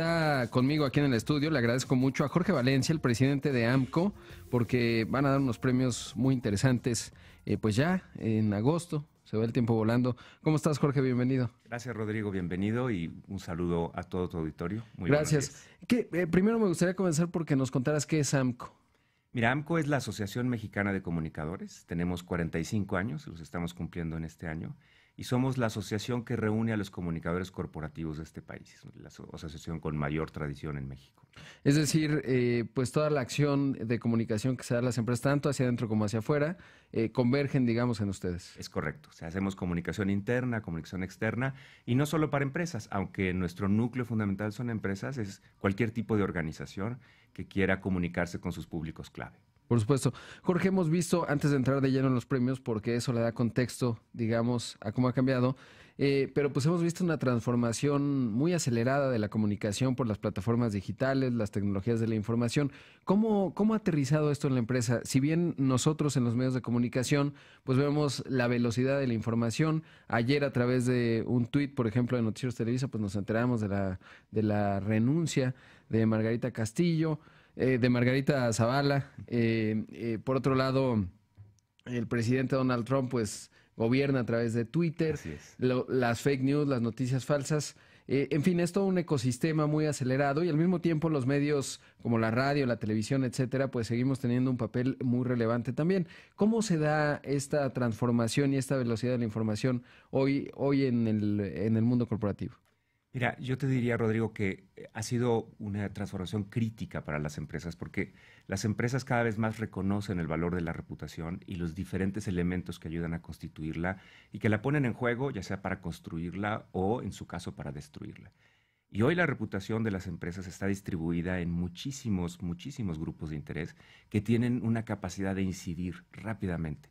Está conmigo aquí en el estudio, le agradezco mucho a Jorge Valencia, el presidente de AMCO, porque van a dar unos premios muy interesantes, eh, pues ya en agosto, se va el tiempo volando. ¿Cómo estás, Jorge? Bienvenido. Gracias, Rodrigo, bienvenido y un saludo a todo tu auditorio. Muy Gracias. Eh, primero me gustaría comenzar porque nos contaras qué es AMCO. Mira, AMCO es la Asociación Mexicana de Comunicadores, tenemos 45 años, los estamos cumpliendo en este año y somos la asociación que reúne a los comunicadores corporativos de este país, la asociación con mayor tradición en México. Es decir, eh, pues toda la acción de comunicación que se da a las empresas, tanto hacia adentro como hacia afuera, eh, convergen, digamos, en ustedes. Es correcto. O hacemos comunicación interna, comunicación externa, y no solo para empresas, aunque nuestro núcleo fundamental son empresas, es cualquier tipo de organización que quiera comunicarse con sus públicos clave. Por supuesto. Jorge, hemos visto, antes de entrar de lleno en los premios, porque eso le da contexto, digamos, a cómo ha cambiado, eh, pero pues hemos visto una transformación muy acelerada de la comunicación por las plataformas digitales, las tecnologías de la información. ¿Cómo, cómo ha aterrizado esto en la empresa? Si bien nosotros en los medios de comunicación, pues vemos la velocidad de la información. Ayer a través de un tuit, por ejemplo, de Noticieros Televisa, pues nos enteramos de la, de la renuncia de Margarita Castillo. Eh, de Margarita Zavala. Eh, eh, por otro lado, el presidente Donald Trump, pues, gobierna a través de Twitter, las fake news, las noticias falsas. en fin, es todo un ecosistema muy acelerado y al mismo tiempo los medios como la radio, la televisión, etcétera, pues seguimos teniendo un papel muy relevante también. ¿Cómo se da esta transformación y esta velocidad de la información hoy, hoy en, el, en el mundo corporativo? Mira, yo te diría, Rodrigo, que eh, ha sido una transformación crítica para las empresas, porque las empresas cada vez más reconocen el valor de la reputación y los diferentes elementos que ayudan a constituirla y que la ponen en juego, ya sea para construirla o, en su caso, para destruirla. Y hoy la reputación de las empresas está distribuida en muchísimos, muchísimos grupos de interés que tienen una capacidad de incidir rápidamente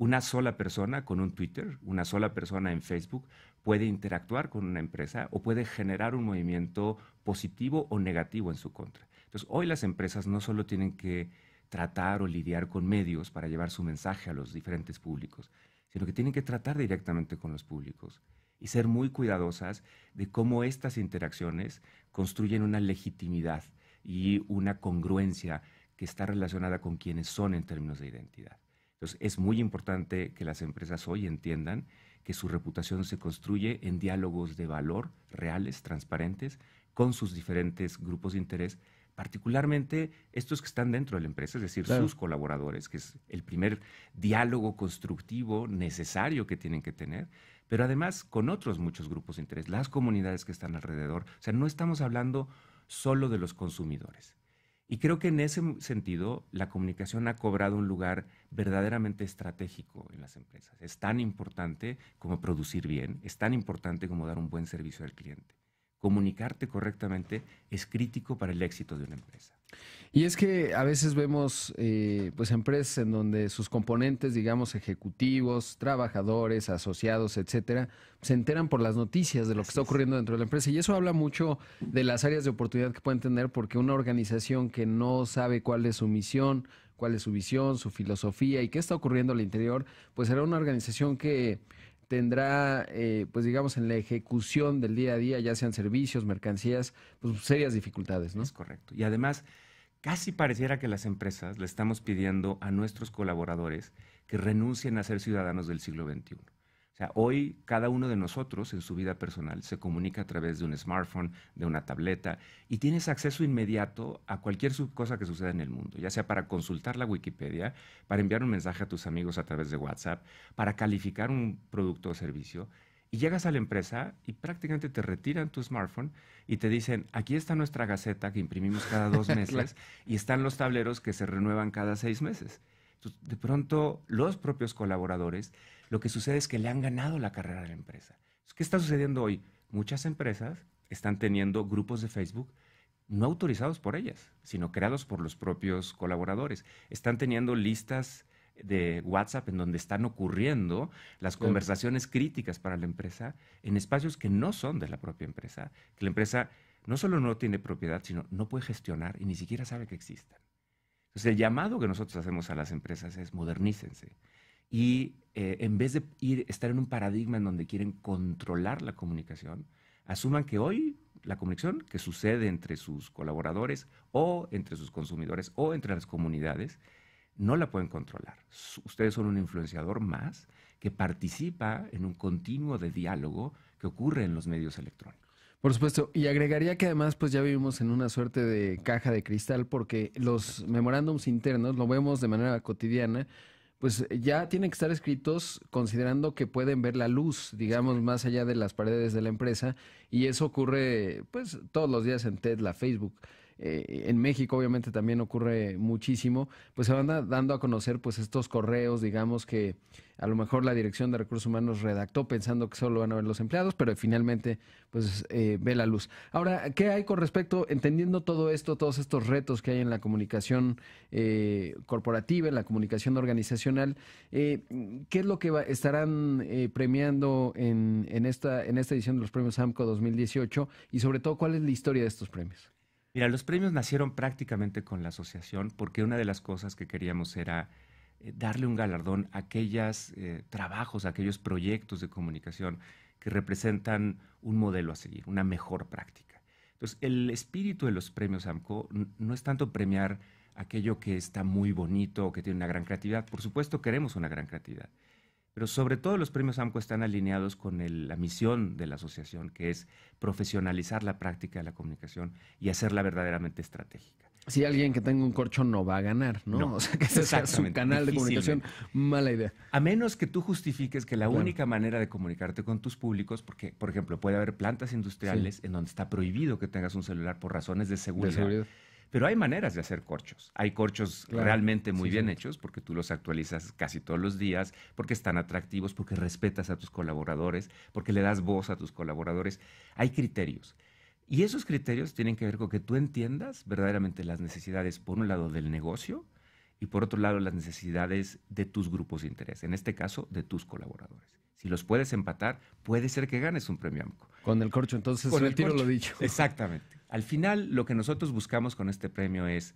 una sola persona con un Twitter, una sola persona en Facebook, puede interactuar con una empresa o puede generar un movimiento positivo o negativo en su contra. Entonces, hoy las empresas no solo tienen que tratar o lidiar con medios para llevar su mensaje a los diferentes públicos, sino que tienen que tratar directamente con los públicos y ser muy cuidadosas de cómo estas interacciones construyen una legitimidad y una congruencia que está relacionada con quienes son en términos de identidad. Entonces, es muy importante que las empresas hoy entiendan que su reputación se construye en diálogos de valor reales, transparentes, con sus diferentes grupos de interés, particularmente estos que están dentro de la empresa, es decir, sus colaboradores, que es el primer diálogo constructivo necesario que tienen que tener, pero además con otros muchos grupos de interés, las comunidades que están alrededor. O sea, no estamos hablando solo de los consumidores. Y creo que en ese sentido la comunicación ha cobrado un lugar verdaderamente estratégico en las empresas. Es tan importante como producir bien, es tan importante como dar un buen servicio al cliente. Comunicarte correctamente es crítico para el éxito de una empresa. Y es que a veces vemos eh, pues empresas en donde sus componentes, digamos, ejecutivos, trabajadores, asociados, etcétera, se enteran por las noticias de lo que está ocurriendo dentro de la empresa. Y eso habla mucho de las áreas de oportunidad que pueden tener, porque una organización que no sabe cuál es su misión, cuál es su visión, su filosofía y qué está ocurriendo al interior, pues será una organización que tendrá, eh, pues digamos, en la ejecución del día a día, ya sean servicios, mercancías, pues serias dificultades, ¿no? Es correcto. Y además, casi pareciera que las empresas le estamos pidiendo a nuestros colaboradores que renuncien a ser ciudadanos del siglo XXI. O sea, hoy cada uno de nosotros en su vida personal se comunica a través de un smartphone, de una tableta, y tienes acceso inmediato a cualquier cosa que suceda en el mundo, ya sea para consultar la Wikipedia, para enviar un mensaje a tus amigos a través de WhatsApp, para calificar un producto o servicio. Y llegas a la empresa y prácticamente te retiran tu smartphone y te dicen, aquí está nuestra gaceta que imprimimos cada dos meses y están los tableros que se renuevan cada seis meses de pronto los propios colaboradores, lo que sucede es que le han ganado la carrera a la empresa. ¿Qué está sucediendo hoy? Muchas empresas están teniendo grupos de Facebook no autorizados por ellas, sino creados por los propios colaboradores. Están teniendo listas de WhatsApp en donde están ocurriendo las conversaciones críticas para la empresa en espacios que no son de la propia empresa, que la empresa no solo no tiene propiedad, sino no puede gestionar y ni siquiera sabe que existen. Entonces, el llamado que nosotros hacemos a las empresas es modernícense. Y eh, en vez de ir, estar en un paradigma en donde quieren controlar la comunicación, asuman que hoy la comunicación que sucede entre sus colaboradores o entre sus consumidores o entre las comunidades, no la pueden controlar. Ustedes son un influenciador más que participa en un continuo de diálogo que ocurre en los medios electrónicos. Por supuesto, y agregaría que además pues ya vivimos en una suerte de caja de cristal porque los memorándums internos lo vemos de manera cotidiana, pues ya tienen que estar escritos considerando que pueden ver la luz, digamos, más allá de las paredes de la empresa y eso ocurre pues todos los días en Tesla, Facebook. Eh, en México obviamente también ocurre muchísimo, pues se van dando a conocer pues estos correos, digamos que a lo mejor la Dirección de Recursos Humanos redactó pensando que solo van a ver los empleados, pero finalmente pues eh, ve la luz. Ahora, ¿qué hay con respecto, entendiendo todo esto, todos estos retos que hay en la comunicación eh, corporativa, en la comunicación organizacional, qué es lo que estarán premiando en, esta, en esta edición de los premios AMCO 2018 y sobre todo cuál es la historia de estos premios? Mira, los premios nacieron prácticamente con la asociación porque una de las cosas que queríamos era eh, darle un galardón a aquellos eh, trabajos, a aquellos proyectos de comunicación que representan un modelo a seguir, una mejor práctica. Entonces, el espíritu de los premios AMCO no es tanto premiar aquello que está muy bonito o que tiene una gran creatividad. Por supuesto, queremos una gran creatividad, pero sobre todo los premios AMCO están alineados con la misión de la asociación, que es profesionalizar la práctica de la comunicación y hacerla verdaderamente estratégica. Si alguien que tenga un corcho no va a ganar, ¿no? o sea, que sea su canal de comunicación, mala idea. A menos que tú justifiques que la única manera de comunicarte con tus públicos, porque, por ejemplo, puede haber plantas industriales en donde está prohibido que tengas un celular por razones De seguridad pero hay maneras de hacer corchos. Hay corchos realmente muy bien hechos porque tú los actualizas casi todos los días, porque están atractivos, porque respetas a tus colaboradores, porque le das voz a tus colaboradores. Hay criterios. Y esos criterios tienen que ver con que tú entiendas verdaderamente las necesidades, por un lado, del negocio y por otro lado, las necesidades de tus grupos de interés, en este caso, de tus colaboradores. Si los puedes empatar, puede ser que ganes un premio AMCO. Con el corcho, entonces, con el tiro lo dicho. Exactamente. Al final, lo que nosotros buscamos con este premio es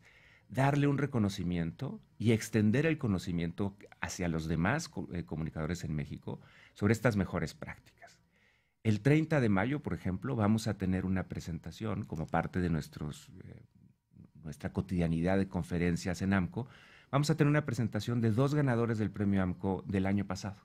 darle un reconocimiento y extender el conocimiento hacia los demás eh, comunicadores en México sobre estas mejores prácticas. El 30 de mayo, por ejemplo, vamos a tener una presentación como parte de eh, nuestra cotidianidad de conferencias en AMCO. Vamos a tener una presentación de dos ganadores del premio AMCO del año pasado.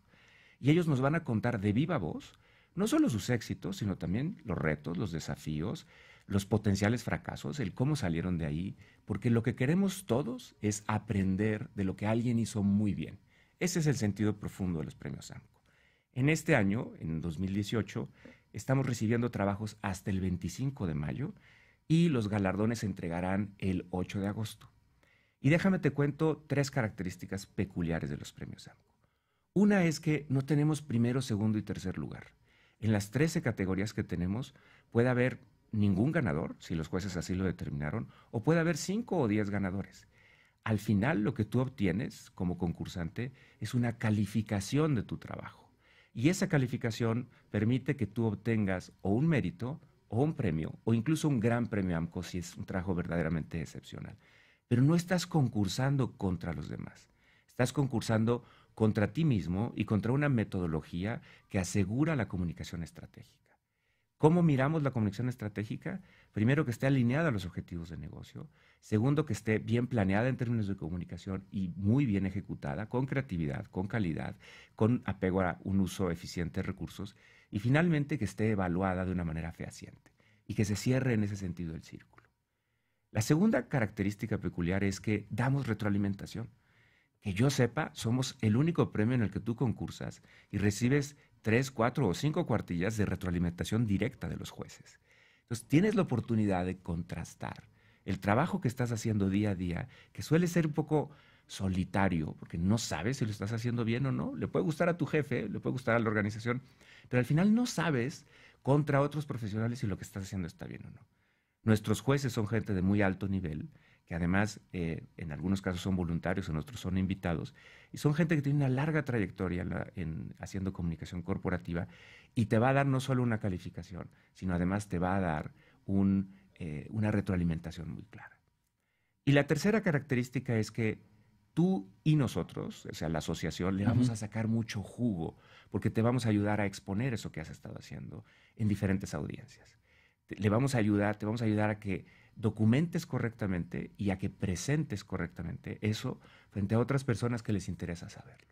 Y ellos nos van a contar de viva voz no solo sus éxitos, sino también los retos, los desafíos, los potenciales fracasos, el cómo salieron de ahí, porque lo que queremos todos es aprender de lo que alguien hizo muy bien. Ese es el sentido profundo de los premios AMCO. En este año, en 2018, estamos recibiendo trabajos hasta el 25 de mayo y los galardones se entregarán el 8 de agosto. Y déjame te cuento tres características peculiares de los premios AMCO. Una es que no tenemos primero, segundo y tercer lugar. En las 13 categorías que tenemos puede haber ningún ganador, si los jueces así lo determinaron, o puede haber cinco o diez ganadores. Al final lo que tú obtienes como concursante es una calificación de tu trabajo. Y esa calificación permite que tú obtengas o un mérito, o un premio, o incluso un gran premio AMCO si es un trabajo verdaderamente excepcional. Pero no estás concursando contra los demás. Estás concursando contra ti mismo y contra una metodología que asegura la comunicación estratégica. ¿Cómo miramos la conexión estratégica? Primero, que esté alineada a los objetivos de negocio. Segundo, que esté bien planeada en términos de comunicación y muy bien ejecutada, con creatividad, con calidad, con apego a un uso eficiente de recursos. Y finalmente, que esté evaluada de una manera fehaciente y que se cierre en ese sentido el círculo. La segunda característica peculiar es que damos retroalimentación. Que yo sepa, somos el único premio en el que tú concursas y recibes tres, cuatro o cinco cuartillas de retroalimentación directa de los jueces. Entonces tienes la oportunidad de contrastar el trabajo que estás haciendo día a día, que suele ser un poco solitario, porque no sabes si lo estás haciendo bien o no. Le puede gustar a tu jefe, le puede gustar a la organización, pero al final no sabes contra otros profesionales si lo que estás haciendo está bien o no. Nuestros jueces son gente de muy alto nivel que además eh, en algunos casos son voluntarios, en otros son invitados, y son gente que tiene una larga trayectoria en, haciendo comunicación corporativa y te va a dar no solo una calificación, sino además te va a dar eh, una retroalimentación muy clara. Y la tercera característica es que tú y nosotros, o sea, la asociación, le vamos a sacar mucho jugo, porque te vamos a ayudar a exponer eso que has estado haciendo en diferentes audiencias. le vamos a ayudar, te vamos a ayudar a que documentes correctamente y a que presentes correctamente eso frente a otras personas que les interesa saberlo.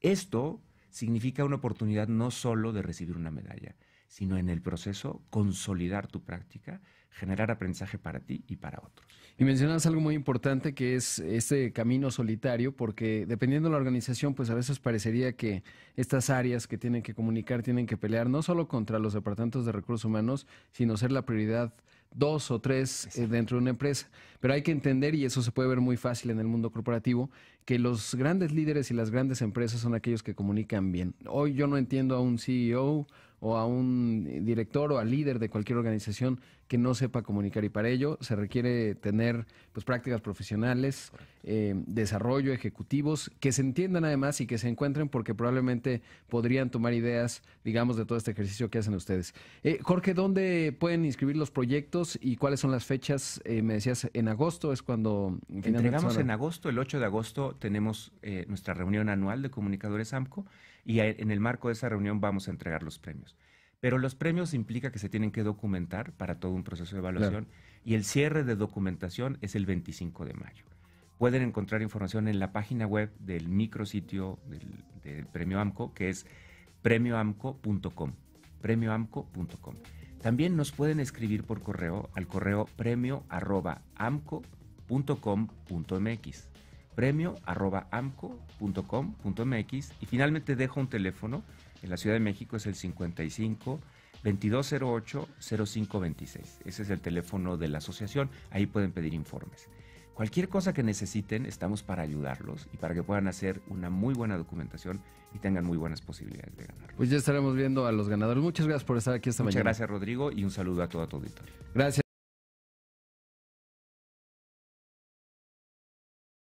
esto significa una oportunidad no solo de recibir una medalla, sino en el proceso consolidar tu práctica, generar aprendizaje para ti y para otros. Y mencionas algo muy importante que es este camino solitario, porque dependiendo de la organización, pues a veces parecería que estas áreas que tienen que comunicar tienen que pelear no solo contra los departamentos de recursos humanos, sino ser la prioridad dos o tres eh, dentro de una empresa. Pero hay que entender, y eso se puede ver muy fácil en el mundo corporativo, que los grandes líderes y las grandes empresas son aquellos que comunican bien. Hoy yo no entiendo a un CEO o a un director o a líder de cualquier organización que no sepa comunicar y para ello se requiere tener pues prácticas profesionales, eh, desarrollo, ejecutivos, que se entiendan además y que se encuentren porque probablemente podrían tomar ideas, digamos, de todo este ejercicio que hacen ustedes. Eh, Jorge, ¿dónde pueden inscribir los proyectos y cuáles son las fechas? Eh, me decías, en agosto es cuando... Entregamos en agosto, el 8 de agosto tenemos nuestra reunión anual de comunicadores AMCO y en el marco de esa reunión vamos a entregar los premios. Pero los premios implica que se tienen que documentar para todo un proceso de evaluación y el cierre de documentación es el 25 de mayo. Pueden encontrar información en la página web del micrositio del, del premio AMCO, que es premioamco.com. Premioamco.com. También nos pueden escribir por correo al correo premio.amco.com.mx premio.amco.com.mx y finalmente dejo un teléfono. En la Ciudad de México es el 55 2208 0526. Ese es el teléfono de la asociación. Ahí pueden pedir informes. Cualquier cosa que necesiten, estamos para ayudarlos y para que puedan hacer una muy buena documentación y tengan muy buenas posibilidades de ganar. Pues ya estaremos viendo a los ganadores. Muchas gracias por estar aquí esta mañana. Muchas gracias, Rodrigo, y un saludo a toda tu auditorio. Gracias.